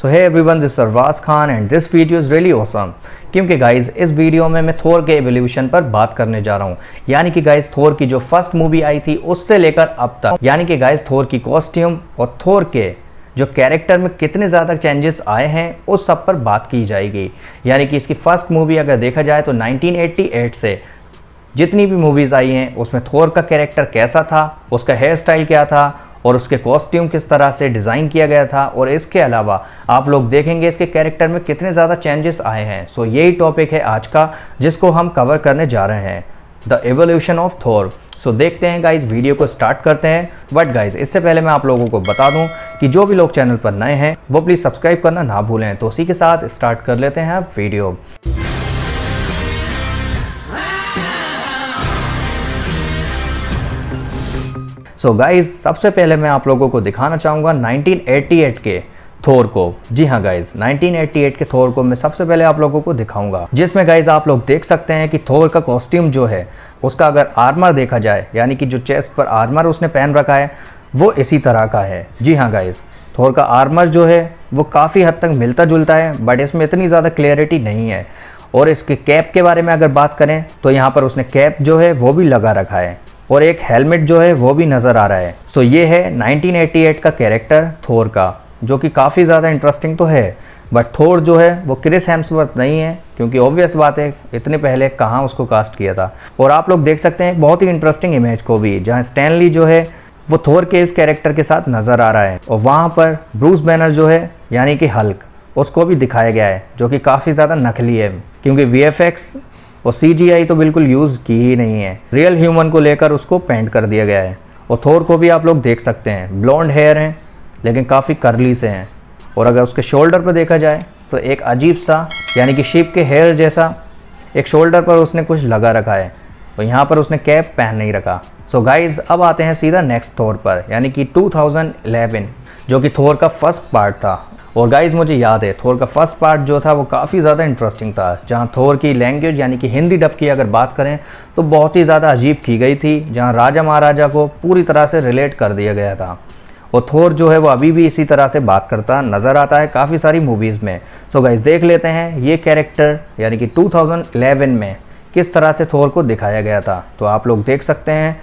so hi everyone this Sarwaz Khan and this video is really awesome क्योंकि guys इस video में मैं थोर के एवोल्यूशन पर बात करने जा रहा हूँ यानी कि गाइज थोर की जो फर्स्ट मूवी आई थी उससे लेकर अब तक यानी कि गाइज थोर की कॉस्ट्यूम और थोर के जो कैरेक्टर में कितने ज़्यादा चेंजेस आए हैं उस सब पर बात की जाएगी यानी कि इसकी फ़र्स्ट मूवी अगर देखा जाए तो 1988 से जितनी भी मूवीज़ आई हैं उसमें थोर का कैरेक्टर कैसा था उसका हेयर स्टाइल क्या था और उसके कॉस्ट्यूम किस तरह से डिज़ाइन किया गया था और इसके अलावा आप लोग देखेंगे इसके कैरेक्टर में कितने ज़्यादा चेंजेस आए हैं सो यही टॉपिक है आज का जिसको हम कवर करने जा रहे हैं the evolution of Thor so देखते हैं गाइज वीडियो को स्टार्ट करते हैं बट गाइज इससे पहले मैं आप लोगों को बता दूं कि जो भी लोग चैनल पर नए हैं वो प्लीज़ सब्सक्राइब करना ना भूलें तो उसी के साथ स्टार्ट कर लेते हैं वीडियो सो so गाइज सबसे पहले मैं आप लोगों को दिखाना चाहूँगा 1988 के थोर को जी हाँ गाइज 1988 के थोर को मैं सबसे पहले आप लोगों को दिखाऊंगा जिसमें गाइज आप लोग देख सकते हैं कि थोर का कॉस्ट्यूम जो है उसका अगर आर्मर देखा जाए यानी कि जो चेस्ट पर आर्मर उसने पहन रखा है वो इसी तरह का है जी हाँ गाइज थोर का आर्मर जो है वो काफ़ी हद तक मिलता जुलता है बट इसमें इतनी ज़्यादा क्लियरिटी नहीं है और इसके कैप के बारे में अगर बात करें तो यहाँ पर उसने कैप जो है वो भी लगा रखा है और एक हेलमेट जो है वो भी नज़र आ रहा है सो ये है 1988 का कैरेक्टर थोर का जो कि काफ़ी ज़्यादा इंटरेस्टिंग तो है बट थोर जो है वो क्रिस हेम्सवर्थ नहीं है क्योंकि ऑब्वियस बात है इतने पहले कहाँ उसको कास्ट किया था और आप लोग देख सकते हैं बहुत ही इंटरेस्टिंग इमेज को भी जहाँ स्टैनली जो है वो थोर के इस कैरेक्टर के साथ नज़र आ रहा है और वहाँ पर ब्रूस बैनर जो है यानी कि हल्क उसको भी दिखाया गया है जो कि काफ़ी ज़्यादा नकली है क्योंकि वी और सी तो बिल्कुल यूज़ की ही नहीं है रियल ह्यूमन को लेकर उसको पेंट कर दिया गया है और थोर को भी आप लोग देख सकते हैं ब्लॉन्ड हेयर हैं लेकिन काफ़ी करली से हैं और अगर उसके शोल्डर पर देखा जाए तो एक अजीब सा यानी कि शिप के हेयर जैसा एक शोल्डर पर उसने कुछ लगा रखा है और यहाँ पर उसने कैप पहन नहीं रखा सो so गाइज अब आते हैं सीधा नेक्स्ट थोर पर यानी कि 2011 जो कि थोर का फर्स्ट पार्ट था और गाइज मुझे याद है थोर का फर्स्ट पार्ट जो था वो काफ़ी ज़्यादा इंटरेस्टिंग था जहाँ थोर की लैंग्वेज यानी कि हिंदी डब की अगर बात करें तो बहुत ही ज़्यादा अजीब की गई थी जहाँ राजा महाराजा को पूरी तरह से रिलेट कर दिया गया था और थोर जो है वो अभी भी इसी तरह से बात करता नज़र आता है काफ़ी सारी मूवीज़ में सो गाइज देख लेते हैं ये कैरेक्टर यानी कि 2011 में किस तरह से थोर को दिखाया गया था तो आप लोग देख सकते हैं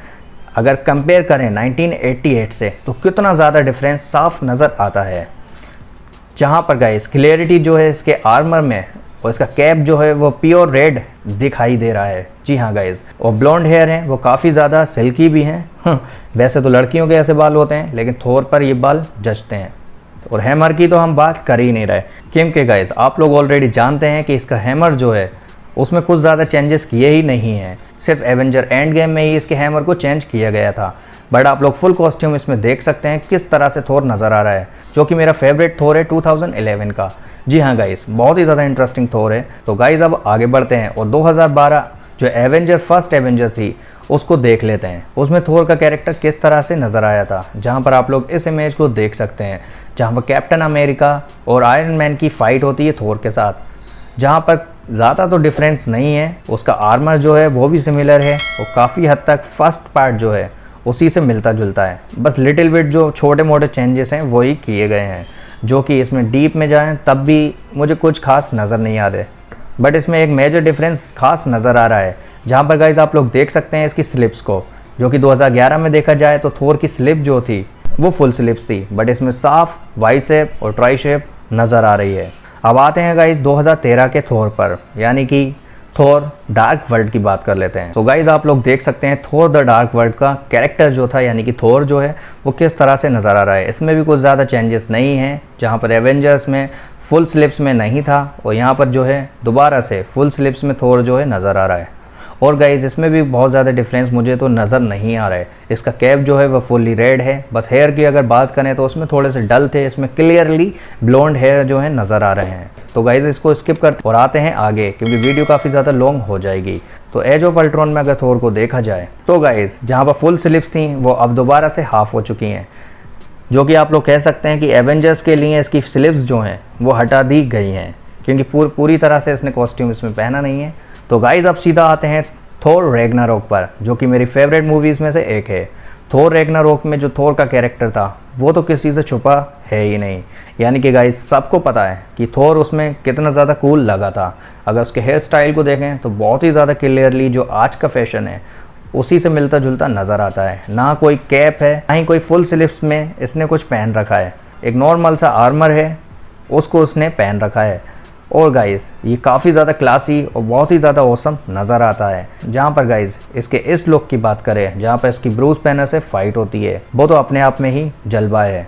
अगर कंपेयर करें 1988 से तो कितना ज़्यादा डिफरेंस साफ नज़र आता है जहाँ पर गाइस क्लियरिटी जो है इसके आर्मर में और इसका कैप जो है वो प्योर रेड दिखाई दे रहा है जी हाँ गाइज और ब्लॉन्ड हेयर हैं वो काफ़ी ज़्यादा सिल्की भी हैं हम्म, वैसे तो लड़कियों के ऐसे बाल होते हैं लेकिन थोर पर ये बाल जचते हैं और हैमर की तो हम बात कर ही नहीं रहे क्योंकि गाइज आप लोग ऑलरेडी जानते हैं कि इसका हैमर जो है उसमें कुछ ज़्यादा चेंजेस किए ही नहीं हैं सिर्फ एवेंजर एंड गेम में ही इसके हैमर को चेंज किया गया था बट आप लोग फुल कॉस्ट्यूम इसमें देख सकते हैं किस तरह से थोर नज़र आ रहा है जो कि मेरा फेवरेट थोर है 2011 का जी हाँ गाइस बहुत ही ज़्यादा इंटरेस्टिंग थोर है तो गाइस अब आगे बढ़ते हैं और 2012 जो एवेंजर फर्स्ट एवेंजर थी उसको देख लेते हैं उसमें थोर का कैरेक्टर किस तरह से नज़र आया था जहाँ पर आप लोग इस इमेज को देख सकते हैं जहाँ पर कैप्टन अमेरिका और आयरन मैन की फ़ाइट होती है थोर के साथ जहाँ पर ज़्यादा तो डिफरेंस नहीं है उसका आर्मर जो है वो भी सिमिलर है और काफ़ी हद तक फर्स्ट पार्ट जो है उसी से मिलता जुलता है बस लिटिल बिट जो छोटे मोटे चेंजेस हैं वही किए गए हैं जो कि इसमें डीप में जाएं तब भी मुझे कुछ खास नज़र नहीं आ रहे बट इसमें एक मेजर डिफरेंस खास नज़र आ रहा है जहाँ पर गाइज आप लोग देख सकते हैं इसकी स्लिप्स को जो कि 2011 में देखा जाए तो थोर की स्लिप जो थी वो फुल स्लिप्स थी बट इसमें साफ वाई शेप और ट्राई शेप नज़र आ रही है अब आते हैं गाइज 2013 के थोर पर यानी कि थोर डार्क वर्ल्ड की बात कर लेते हैं तो so गाइज आप लोग देख सकते हैं थोर द डार्क वर्ल्ड का कैरेक्टर जो था यानी कि थोर जो है वो किस तरह से नज़र आ रहा है इसमें भी कुछ ज़्यादा चेंजेस नहीं हैं जहाँ पर एवेंजर्स में फुल स्लिप्स में नहीं था और यहाँ पर जो है दोबारा से फुल स्लिप्स में थोर जो है नज़र आ रहा है और गाइज इसमें भी बहुत ज़्यादा डिफरेंस मुझे तो नज़र नहीं आ रहा है इसका कैप जो है वह फुल्ली रेड है बस हेयर की अगर बात करें तो उसमें थोड़े से डल थे इसमें क्लियरली ब्लॉन्ड हेयर जो है नज़र आ रहे हैं तो गाइज इसको स्किप कर और आते हैं आगे क्योंकि वीडियो काफ़ी ज़्यादा लॉन्ग हो जाएगी तो एज ऑफ अल्ट्रॉन में अगर थोर को देखा जाए तो गाइज जहाँ पर फुल स्लिप्स थी वो अब दोबारा से हाफ हो चुकी हैं जो कि आप लोग कह सकते हैं कि एवेंजर्स के लिए इसकी स्लिप्स जो हैं वो हटा दी गई हैं क्योंकि पूर, पूरी तरह से इसने कॉस्ट्यूम इसमें पहना नहीं है तो गाइज अब सीधा आते हैं थोर रोक पर जो कि मेरी फेवरेट मूवीज़ में से एक है थोर रोक में जो थोर का कैरेक्टर था वो तो किसी से छुपा है ही नहीं यानी कि गाइज सबको पता है कि थोर उसमें कितना ज़्यादा कूल लगा था अगर उसके हेयर स्टाइल को देखें तो बहुत ही ज़्यादा क्लियरली जो आज का फैशन है उसी से मिलता जुलता नज़र आता है ना कोई कैप है ना ही कोई फुल स्लिप्स में इसने कुछ पहन रखा है एक नॉर्मल सा आर्मर है उसको उसने पहन रखा है और गाइस ये काफ़ी ज़्यादा क्लासी और बहुत ही ज़्यादा औसम नज़र आता है जहाँ पर गाइस इसके इस लुक की बात करें जहाँ पर इसकी ब्रूज पहनने से फाइट होती है वो तो अपने आप में ही जलवा है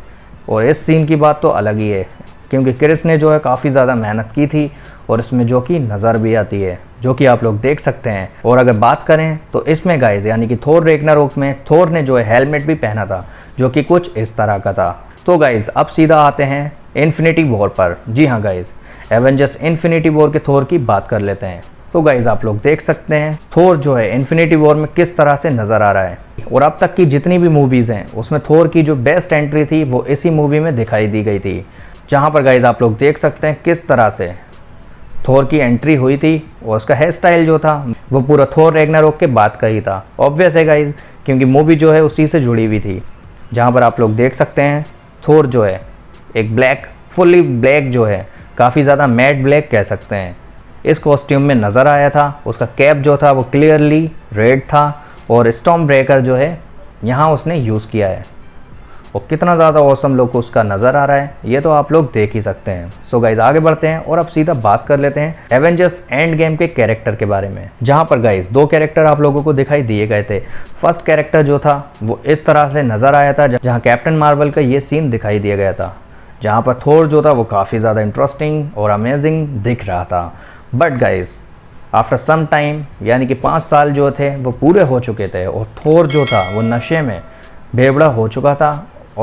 और इस सीन की बात तो अलग ही है क्योंकि क्रिस ने जो है काफ़ी ज़्यादा मेहनत की थी और इसमें जो कि नज़र भी आती है जो कि आप लोग देख सकते हैं और अगर बात करें तो इसमें गाइज यानी कि थोर रेगना रोक में थोर ने जो है हेलमेट भी पहना था जो कि कुछ इस तरह का था तो गाइज अब सीधा आते हैं इन्फिनिटी वॉर पर जी हाँ गाइज़ एवेंजर्स इन्फिनिटी वॉर के थोर की बात कर लेते हैं तो गाइज आप लोग देख सकते हैं थोर जो है इन्फिनिटी वॉर में किस तरह से नजर आ रहा है और अब तक की जितनी भी मूवीज़ हैं उसमें थोर की जो बेस्ट एंट्री थी वो इसी मूवी में दिखाई दी गई थी जहाँ पर गाइज आप लोग देख सकते हैं किस तरह से थोर की एंट्री हुई थी और उसका हेयर स्टाइल जो था वो पूरा थोर रेगना रोक के बात का ही था ऑब्वियस है गाइज क्योंकि मूवी जो है उसी से जुड़ी हुई थी जहाँ पर आप लोग देख सकते हैं थोर जो है एक ब्लैक फुली ब्लैक जो है काफ़ी ज़्यादा मैट ब्लैक कह सकते हैं इस कॉस्ट्यूम में नज़र आया था उसका कैप जो था वो क्लियरली रेड था और स्टॉम ब्रेकर जो है यहाँ उसने यूज़ किया है और कितना ज़्यादा औसम लोग को उसका नज़र आ रहा है ये तो आप लोग देख ही सकते हैं सो so गाइज आगे बढ़ते हैं और अब सीधा बात कर लेते हैं एवेंजर्स एंड गेम के कैरेक्टर के बारे में जहाँ पर गाइज दो कैरेक्टर आप लोगों को दिखाई दिए गए थे फर्स्ट कैरेक्टर जो था वो इस तरह से नज़र आया था जहाँ कैप्टन मार्वल का ये सीन दिखाई दिया गया था जहाँ पर थोर जो था वो काफ़ी ज़्यादा इंटरेस्टिंग और अमेजिंग दिख रहा था but guys after some time यानी कि पाँच साल जो थे वो पूरे हो चुके थे और थोर जो था वो नशे में बेबड़ा हो चुका था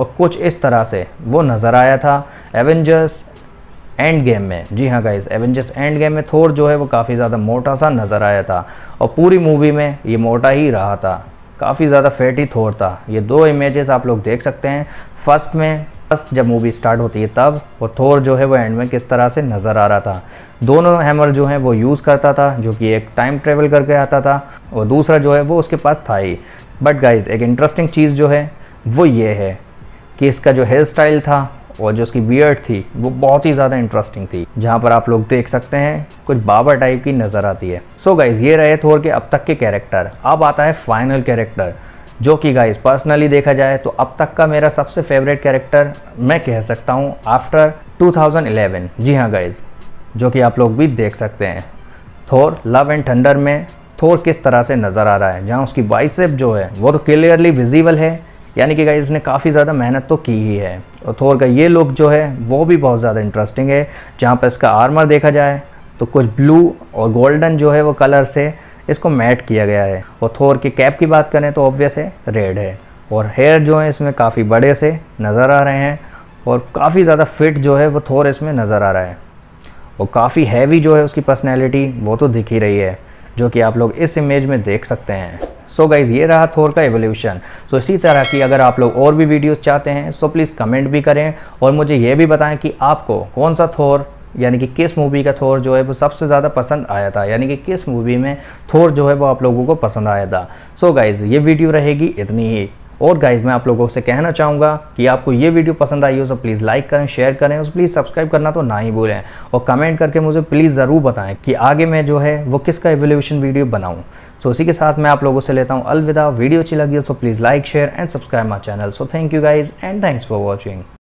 और कुछ इस तरह से वो नज़र आया था एवेंजर्स एंड गेम में जी हाँ गाइज एवेंजर्स एंड गेम में थोर जो है वो काफ़ी ज़्यादा मोटा सा नज़र आया था और पूरी मूवी में ये मोटा ही रहा था काफ़ी ज़्यादा फैटी थोर था ये दो इमेजेस आप लोग देख सकते हैं फर्स्ट में फर्स्ट जब मूवी स्टार्ट होती है तब वो थोर जो है वो एंड में किस तरह से नज़र आ रहा था दोनों हैमर जो है वो यूज़ करता था जो कि एक टाइम ट्रेवल करके आता था और दूसरा जो है वो उसके पास था ही बट गाइज एक इंटरेस्टिंग चीज़ जो है वो ये है कि इसका जो हेयर स्टाइल था और जो उसकी बियर्ड थी वो बहुत ही ज़्यादा इंटरेस्टिंग थी जहाँ पर आप लोग देख सकते हैं कुछ बाबा टाइप की नज़र आती है सो so गाइज़ ये रहे थोर के अब तक के कैरेक्टर अब आता है फाइनल कैरेक्टर जो कि गाइस पर्सनली देखा जाए तो अब तक का मेरा सबसे फेवरेट कैरेक्टर मैं कह सकता हूँ आफ्टर 2011 जी हाँ गाइस जो कि आप लोग भी देख सकते हैं थोर लव एंड थंडर में थोर किस तरह से नज़र आ रहा है जहाँ उसकी बाइसेप जो है वो तो क्लियरली विजिबल है यानी कि गाइज ने काफ़ी ज़्यादा मेहनत तो की ही है और थोर का ये लुक जो है वो भी बहुत ज़्यादा इंटरेस्टिंग है जहाँ पर इसका आर्मर देखा जाए तो कुछ ब्लू और गोल्डन जो है वो कलर से इसको मैट किया गया है और थोर की कैप की बात करें तो ऑब्वियस है रेड है और हेयर जो है इसमें काफ़ी बड़े से नज़र आ रहे हैं और काफ़ी ज़्यादा फिट जो है वो थोर इसमें नज़र आ रहा है और काफ़ी हैवी जो है उसकी पर्सनैलिटी वो तो दिख ही रही है जो कि आप लोग इस इमेज में देख सकते हैं सो so गाइज ये रहा थोर का एवोल्यूशन सो so इसी तरह की अगर आप लोग और भी वीडियोस चाहते हैं सो so प्लीज़ कमेंट भी करें और मुझे ये भी बताएं कि आपको कौन सा थोर यानी कि किस मूवी का थोर जो है वो सबसे ज़्यादा पसंद आया था यानी कि किस मूवी में थोर जो है वो आप लोगों को पसंद आया था सो so गाइज़ ये वीडियो रहेगी इतनी ही और गाइज़ मैं आप लोगों से कहना चाहूँगा कि आपको ये वीडियो पसंद आई हो तो प्लीज़ लाइक करें शेयर करें और प्लीज़ सब्सक्राइब करना तो ना ही भूलें और कमेंट करके मुझे प्लीज़ ज़रूर बताएं कि आगे मैं जो है वो किसका एवोल्यूशन वीडियो बनाऊँ सो so, इसी के साथ मैं आप लोगों से लेता हूँ अलविदा वीडियो अच्छी लगी हो तो please like share and subscribe my channel so thank you guys and thanks for watching